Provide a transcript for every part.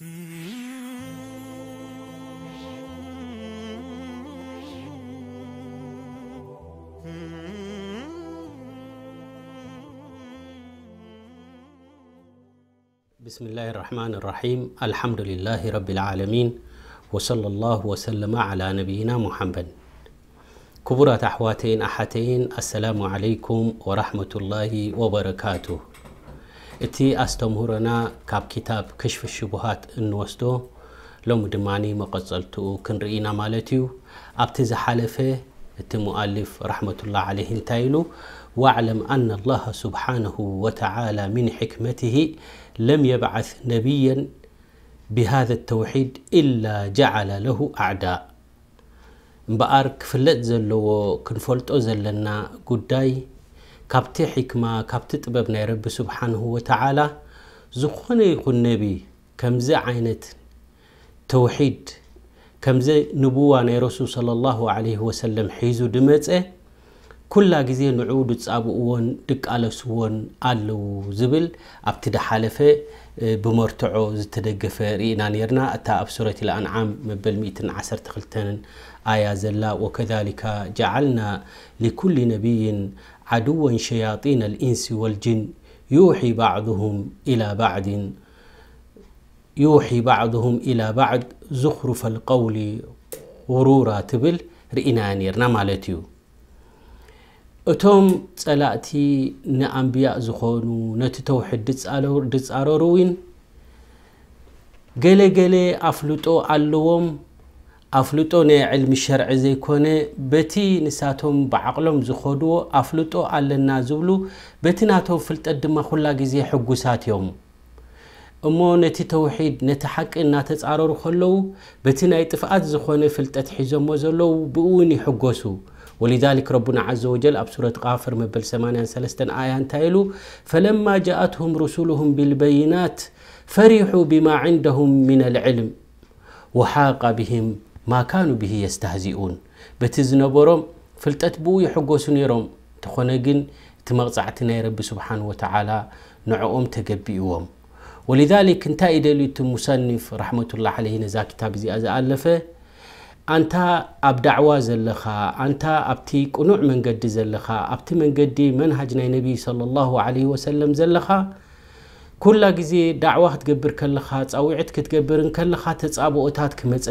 بسم الله الرحمن الرحيم الحمد لله رب العالمين وصلى الله وسلم على نبينا محمد كبرات أحواتين أحتين السلام عليكم ورحمة الله وبركاته اتی استمرنا کاب کتاب کشف شبهات نوستو لومدمانی مقصد تو کنرینا مالتیو ابتز حلفه ات مؤلف رحمت الله عليه تایلو واعلم أن الله سبحانه وتعالى من حكمته لم يبعث نبيا بهذا التوحيد إلا جعل له أعداء بأرك فلت زلو كنفلت لنا قداي كابتي حكمة كابتي طبب ناي رب سبحانه وتعالى زخوني يقول نبي كمزي عينت توحيد كمزي نبوة ناي رسول صلى الله عليه وسلم حيزو دمت كل جزية نعود تصابقون دك على سوون على زبل ابتدى حالفه ብመርትዖ ዝተደገፈ ርኢና ነርና እታ ኣብ ሱረት ልኣንዓም መበል 112 ኣያ ዘላ ወከሊካ ጀዓልና ሊኩል ነቢይን ዓድወን ሸያጢን ልኢንስ ወልጅን ዩሒ ባዕضሁም ኢላ ባዕድን يوحي بعضهم إلى بعض زخرف القول غرورا تبل رئينا نيرنا مالتيو እቶም ፀላእቲ ንኣንብያእ ዝኾኑ ነቲ ተውሒድ ድፃረሩ እውን ገለገለ ኣፍልጦ ኣለዎም ኣፍልጦ ናይ ዕልሚ ሸርዒ ዘይኮነ በቲ ንሳቶም ብዓቕሎም ዝኸድዎ ኣፍልጦ ኣለና ዝብሉ በቲ ናቶም ፍልጠት ድማ ኩላ ግዜ ሕጉሳት እዮም እሞ ነቲ ተውሒድ ነቲ ሓቂ እናተፃረሩ ከለዉ በቲ ናይ ጥፍኣት ዝኾነ ፍልጠት ሒዞሞ ዘለዉ ብእውን ይሕጎሱ ولذلك ربنا عز وجل أب سورة قافر مبل ثمانيا سلستن آية انتايلو فلما جاءتهم رسلهم بالبينات فرحوا بما عندهم من العلم وحاق بهم ما كانوا به يستهزئون بتزنبرم فلتت بو يحقسوا نيرم تخونقن تمغزعتنا تمقصعت رب سبحانه وتعالى نعوم تقبئوهم ولذلك انتا إدليت مصنف رحمة الله عليه نزا كتاب زي ألفه أنت أب دعوة زلخا أنت أبتيك ونوع من قد زلخا أبتي من قد منهج نبي صلى الله عليه وسلم زلخا كل جزي دعوة تقبر كل خات أو عتك تقبر كل خات تصاب وتات كمت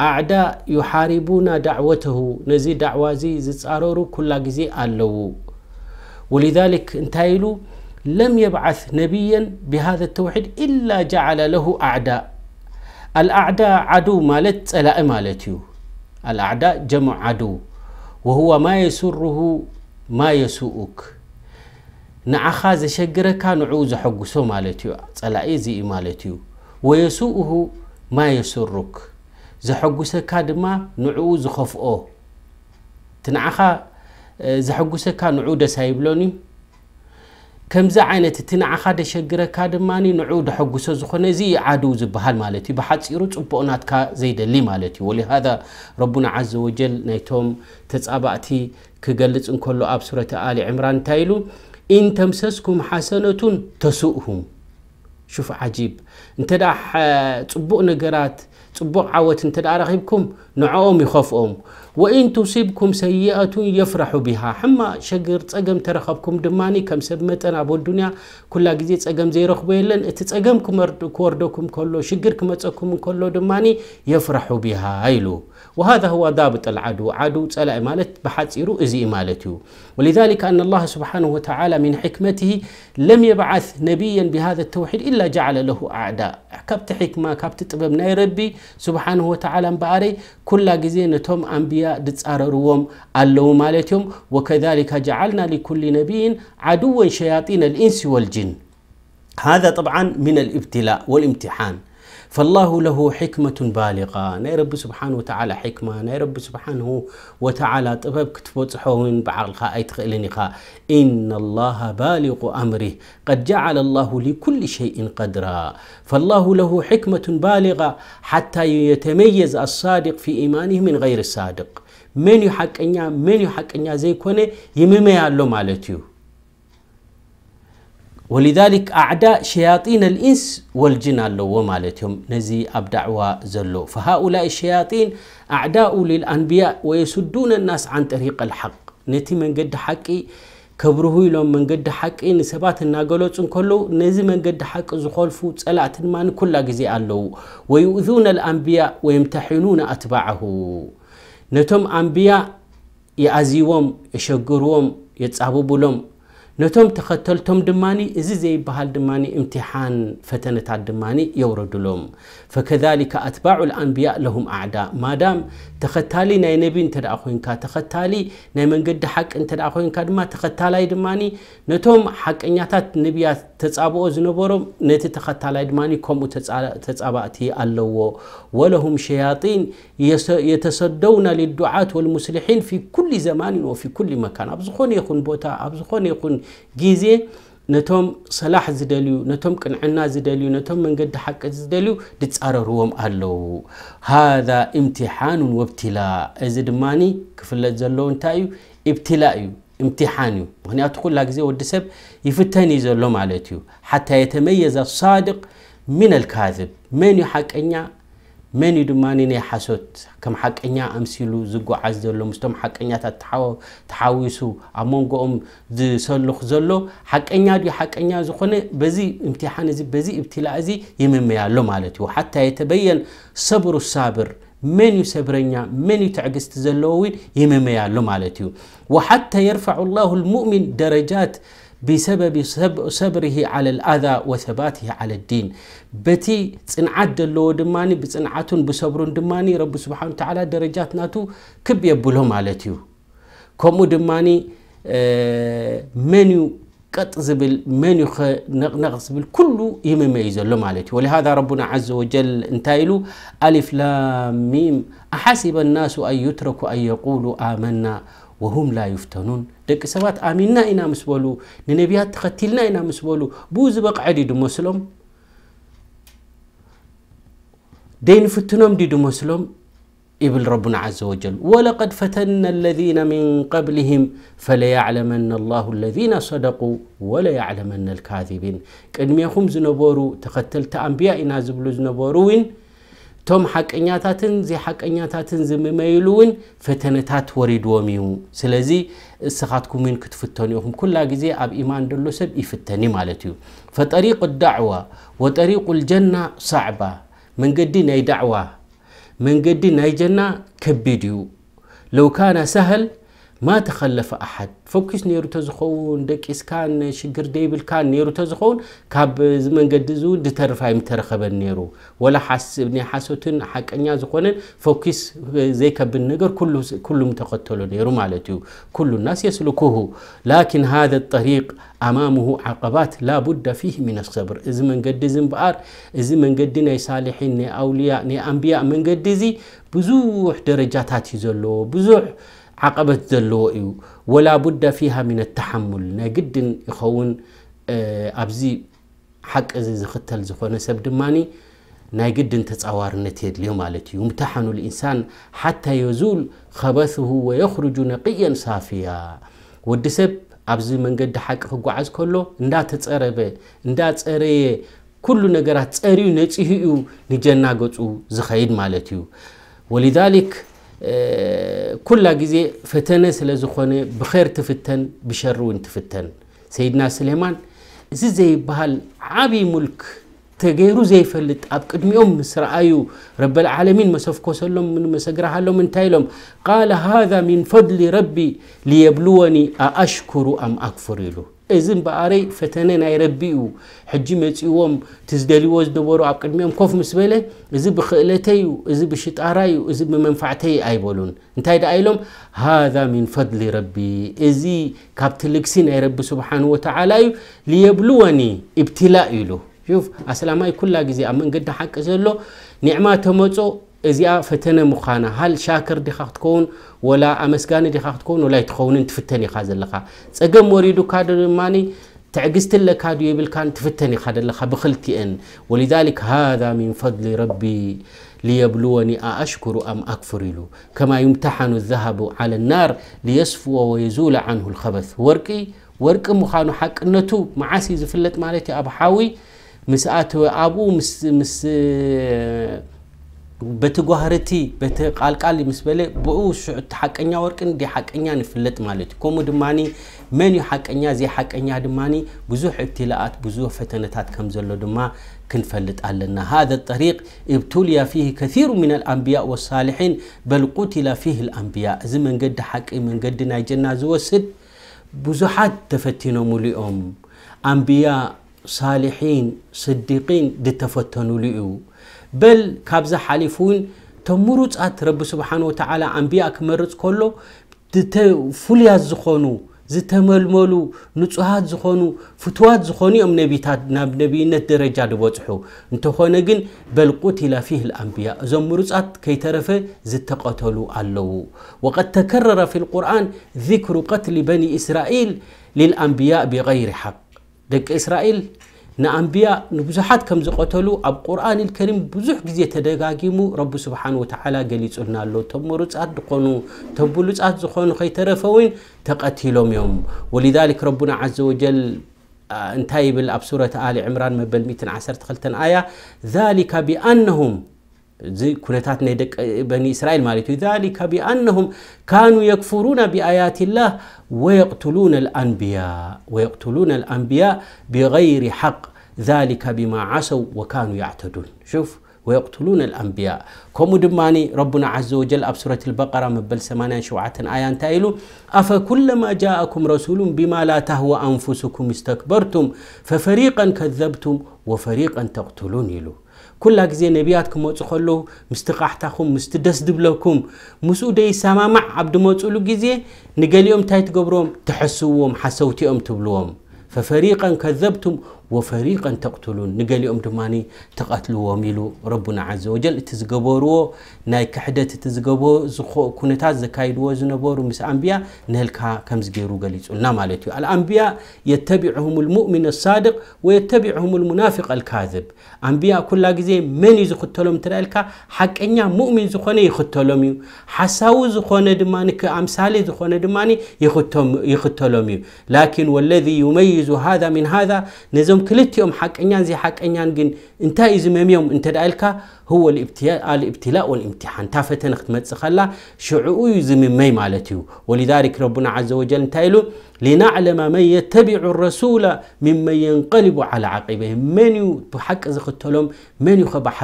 أعداء يحاربون دعوته نزي دعوة زي زتصارو كل جزي ألو ولذلك انتايلو لم يبعث نبيا بهذا التوحيد إلا جعل له أعداء الأعداء عدو مالت ألا مالتيو الأعداء جمع عدو وهو ما يسره ما يسوءك نعخا زشقرك نعوز حقسو مالتيو ألا إيزي مالتيو ويسوءه ما يسرك زحقسك ما نعوز خفؤه تنعخا زحقسك نعود سايبلوني ከምዚ ዓይነት እቲ ንዓኻ ደሸግረካ ድማ ንዑ ደሐጉሶ ዝኾነ እዚ ይዓዱ ዝበሃል ማለት እዩ ብሓፂሩ ፅቡቕናትካ ዘይደሊ ማለት እዩ ወሊሃذ ረቡና ዘ ወጀል ናይቶም ተፃባእቲ ክገልፅ እንከሉ ኣብ ሱረትኣሊ ዕምራን እንታይ ኢሉ ኢን ተምሰስኩም ሓሰነቱን ተስኡሁም ሽፍ ዓጂብ እንተ ፅቡቅ ነገራት ፅቡቅ ዓወት እተ ረኺብኩም نعوم يخافهم وإن تصيبكم سيئة يفرح بها حما شجر تأجم ترخبكم دماني كم سب متن أبو الدنيا كل جزء تأجم زي رخبة لن تتأجمكم كوردكم كله شجركم تأجمكم كله دماني يفرح بها عيلو وهذا هو ضابط العدو عدو تسأل إمالت بحث يرو إزي إمالته ولذلك أن الله سبحانه وتعالى من حكمته لم يبعث نبيا بهذا التوحيد إلا جعل له أعداء كبت حكمة كبت تبم ربي سبحانه وتعالى بأري كل جزي نتهم أنبياء دتصارروهم الله مالتهم وكذلك جعلنا لكل نبي عدوا شياطين الإنس والجن هذا طبعا من الابتلاء والامتحان فالله له حكمة بالغة ناي رب سبحانه وتعالى حكمة ناي رب سبحانه وتعالى طبب كتبوፅሖውን بعقلኻ تخيلني ኢኻ إن الله بالغ أمره قد جعل الله لكل شيء قدرا فالله له حكمة بالغة حتى يتميز الصادق في إيمانه من غير الصادق من يحقኛ من زي كوني ይምመያሎ ማለት እዩ ولذلك أعداء شياطين الإنس والجن اللو مالتهم نزي أبدعوا زلو فهؤلاء الشياطين أعداء للأنبياء ويسدون الناس عن طريق الحق نتي من قد حقي كبره لهم من قد حقي نسبات الناقلوت كله نزي من قد حق فوت سألات ما كل قزي اللو ويؤذون الأنبياء ويمتحنون أتباعه نتم أنبياء يأزيوهم يشقروهم يتصاببوا لهم نتم تختل توم دماني إزي زي بهال دماني امتحان فتنة الدماني يورد لهم فكذلك أتباع الأنبياء لهم أعداء ما دام تختالي ناي نبي انت الأخوين كا تختالي ناي من قد حق انت الأخوين دما تختالي دماني نتم حق انياتات نبيات تتصابو أزنبورو نتي تختالي دماني كومو تتصاباتي اللو ولهم شياطين يتصدون للدعاة والمسلحين في كل زمان وفي كل مكان أبزخون يخون بوتا أبزخون يخون جيزي نتوم صلاح زدلو نتوم كن عنا زدليو نتوم من قد حق زدليو دتس أرروهم ألو هذا امتحان وابتلاء إذا ماني كفلة زلون تايو ابتلاءيو امتحانيو هني أتقول لك زي ودسب يفتني زلوم على تيو حتى يتميز الصادق من الكاذب من يحق إنيا መን እዩ ድማ ናይ ሓሶት ከም ሓቀኛ ኣምሲሉ ዝጓዓዝ ዘሎ ምስቶም ሓቀኛታት ተሓዊሱ ኣብ መንጎኦም ዝሰልኽ ዘሎ ሓቀኛ ድዩ ሓቀኛ ዝኾነ በዚ እምትሓን እዚ በዚ እብትላ እዚ ይምመያ ኣሎ ማለት እዩ ሓታ የተበየን ሰብሩ ሳብር መን እዩ ሰብረኛ መን እዩ ትዕግስቲ ዘለዎ እውን ይምመያ ኣሎ ማለት እዩ ወሓታ የርፋዑ ላሁ ልሙእሚን ደረጃት بسبب صبره على الأذى وثباته على الدين بتي تنعد اللو دماني بصنعتون بصبرون دماني رب سبحانه وتعالى درجات ناتو كب يبلو مالتيو كومو دماني منيو قط زبل منيو نغنغ زبل كله يمميز له مالتي ولهذا ربنا عز وجل انتايلو ألف لام ميم أحسب الناس أن يتركوا أن يقولوا آمنا وهم لا يفتنون دك سبات آمنا إنا مسبولو ننبيات تختلنا إنا مسبولو بوز بقعد مسلم دين فتنهم دي مسلم إبل ربنا عز وجل ولقد فتنا الذين من قبلهم فليعلمن الله الذين صدقوا ولا يعلمن الكاذبين قدميكم زنبورو تختلت أنبياء إنا زبلو زنبورو توم إنياتاتن زي إنياتاتن زي ميلون فتنتات وريدوم يو سلزي سخاتكم من كتفتنيهم كل غزي اب ايمان دلو سب يفتني مالتيو فطريق الدعوه وطريق الجنه صعبه من قدي ناي دعوه من قدي ناي جنه كبيديو لو كان سهل ما تخلف أحد فوكس نيرو تزخون دك إسكان شجر ديبل كان نيرو تزخون كاب زمن قدزو دترفع مترخب النيرو ولا حس بني حسوتن حق أنيا زخونن فوكس زي كاب النجر كله كله متقتلو نيرو مالتيو كل الناس يسلكوه لكن هذا الطريق أمامه عقبات لا بد فيه من الصبر إذا من قد زنبار إذا من قد ني صالحين ني أولياء ني أنبياء من قد زي بزوح درجات هاتي زلو بزوح عقبت ذلو ولا بد فيها من التحمل نجد يخون آه، أبزي حق أزي زختل زخونة سبدماني نجد تتعوار نتيد اليوم على يمتحن الإنسان حتى يزول خبثه ويخرج نقيا صافيا والدسب أبزي من قد حق خقو عز كله ندا تتعرب ندا تتعري كل نقرات تتعري نجيه نجنا قد زخيد مالتيو ولذلك كل جزي فتنة سلزخونة بخير تفتن بشر وين تفتن سيدنا سليمان زي زي بهال عبي ملك تجيرو زي فلت أبك يوم مسرعيو رب العالمين مسفكو سلم من مسجرها لهم من تايلهم قال هذا من فضل ربي ليبلوني أشكر أم أكفر له إذن بأري فتنين أي ربيو حجي متيوم تزدلي وزد برو عب قدميهم كوف مسبله إذن بخلتيو إذن بشت أرايو إذن بمنفعتي أي بولون انتهي دا أيلهم هذا من فضل ربي إذن كابتلكسين أي رب سبحانه وتعالى ليبلوني ابتلاء له شوف أسلامي كل جزي أمن قد حق زلو نعمة تموتو إذا فتنة مخانة هل شاكر دخا تكون ولا أمسكان دخا تكون ولا تخون تفتني خازل لقا تجمع وريدو كادر ماني تعجزت لك كادو يبل كان تفتني خادر لك بخلتي أن ولذلك هذا من فضل ربي ليبلوني أأشكر أم أكفر له كما يمتحن الذهب على النار ليصفو ويزول عنه الخبث ورك مخان مخانو نتو معاسي زفلت مالتي أبحاوي مسآت أبو مس, مس بتجوهرتي بتقالقالي مسبله بوش حقنيا ورقن دي حقنيا نفلت مالتي كومو دماني من يحقنيا زي حقنيا دماني بزوح ابتلاءات بزوح فتنتات كم زلو دما كنفلت علنا هذا الطريق ابتلي فيه كثير من الانبياء والصالحين بل قتل فيه الانبياء زمن قد حق من قد ناجنا زوسد بزوحات تفتنوا مليئهم انبياء صالحين صديقين دتفتنوا ليو بل كابز حالفون تمرض أت رب سبحانه وتعالى أنبياء كمرض كله دت فلي الزخانو زت مل ملو نتوهات زخانو فتوات زخاني أم نبي تاد نب نبي نت درجة واضحه أنت خانجن بل قتل فيه الأنبياء زمرض أت كي ترفى زت قتلوا الله وقد تكرر في القرآن ذكر قتل بني إسرائيل للأنبياء بغير حق دك إسرائيل نأنبياء نبزحات كم زقتلو أب قرآن الكريم بزح جزية تدقاقيمو رب سبحانه وتعالى قليت قلنا له تمرت أدقنو تبولت أدقنو خي ترفوين تقتلهم يوم ولذلك ربنا عز وجل انتهي بالأب سورة آل عمران مبل ميتن عسر تخلتن آية ذلك بأنهم زي كنتات ندك بني إسرائيل مالتو ذلك بأنهم كانوا يكفرون بآيات الله ويقتلون الأنبياء ويقتلون الأنبياء بغير حق ذلك بما عصوا وكانوا يعتدون شوف ويقتلون الأنبياء كم دماني ربنا عز وجل أبصرة البقرة مبل سمانيا شوعة آيان تايلو أفكلما جاءكم رسول بما لا تهوى أنفسكم استكبرتم ففريقا كذبتم وفريقا تقتلون يلو ኩላ ግዜ ነቢያት ክመፁ ከለዉ ምስቲ ቃሕታኹም ምስቲ ደስ ድብለኩም ምስኡ ደይሰማማዕ ኣብ ድመፅሉ ግዜ ንገሊኦም እንታይ ትገብሮም ትሐስውዎም ሓሰውቲኦም ትብልዎም ፈፈሪቀን ከዘብቱም وفريقا تقتلون يوم دماني تقتلوا وميلوا ربنا عز وجل تزقبروا ناي كحدة تزقبوا زخو كنتات زكايد وزنبورو مس أنبياء نهلكها كم زقيروا قليل لنا مالتي الأنبياء يتبعهم المؤمن الصادق ويتبعهم المنافق الكاذب أنبياء كل جزء من يزختلهم ترألك حق إنيا مؤمن زخنا يختلهم حساو زخونا دماني كأمسالي زخونا دماني يختلهم لكن والذي يميز هذا من هذا نزم ክልቲኦም ሓቀኛን እዚ ሓቀኛን ግን እንታይ እዩ ዚ መሚዮም እንተዳአልካ ብትላእ ولምትን እታ ፈተ ክትመፅእ ከላ ሽኡ ዝምመይ ማ እዩ ذ ንታይ لع ን يبع لرسل ን ን ቂ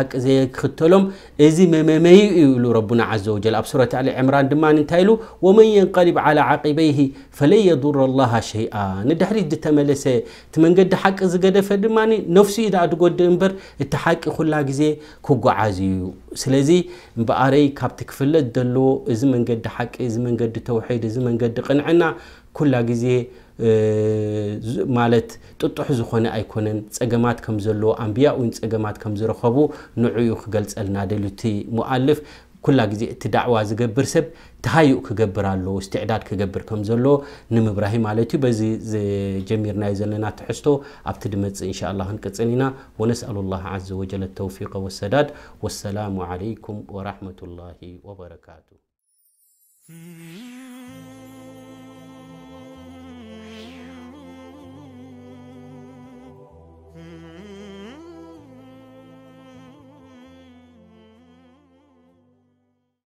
ክክሎም እዚ መመመ ዩ ሉ ኣብ ዕን ድ ታይ መን ን على በይه فለ ضر له ش ድሕሪት ተመለሰ እቲ መንዲ ሓቂ ዝገደፈ ድ ፍዩ ጎዲ እቲ ቂ ላ ዜ ምጉዓዝ እዩ ስለዚ እምበኣረይ ካብቲ ክፍለጥ ዘሎ እዚ መንገዲ ሓቂ እዚ መንገዲ ተውሒድ እዚ መንገዲ ቅንዕና ኩላ ግዜ ማለት ጥጡሕ ዝኾነ ኣይኮነን ፀገማት ከም ዘለዎ ኣንብያ እውን ፀገማት ከም ዝረኸቡ ንዕኡ ክገልፀልና ደልቲ ሙኣልፍ ኩላ ግዜ እቲ ዳዕዋ ዝገብር ሰብ ተሃይኡ ክገብር ኣሎ እስትዕዳድ ክገብር ከም ዘሎ ንምብራሂ ማለት እዩ በዚ ጀሚርናዩ ዘለና ትሕዝቶ ኣብቲ ድመፅእ እንሻ ላ ክንቅፅል ኢና ወነስአሉ ላ ዘ ወጀለ ተውፊቀ ወሰዳድ ወሰላሙ ዓለይኩም ወራሕመة ላ ወበረካቱ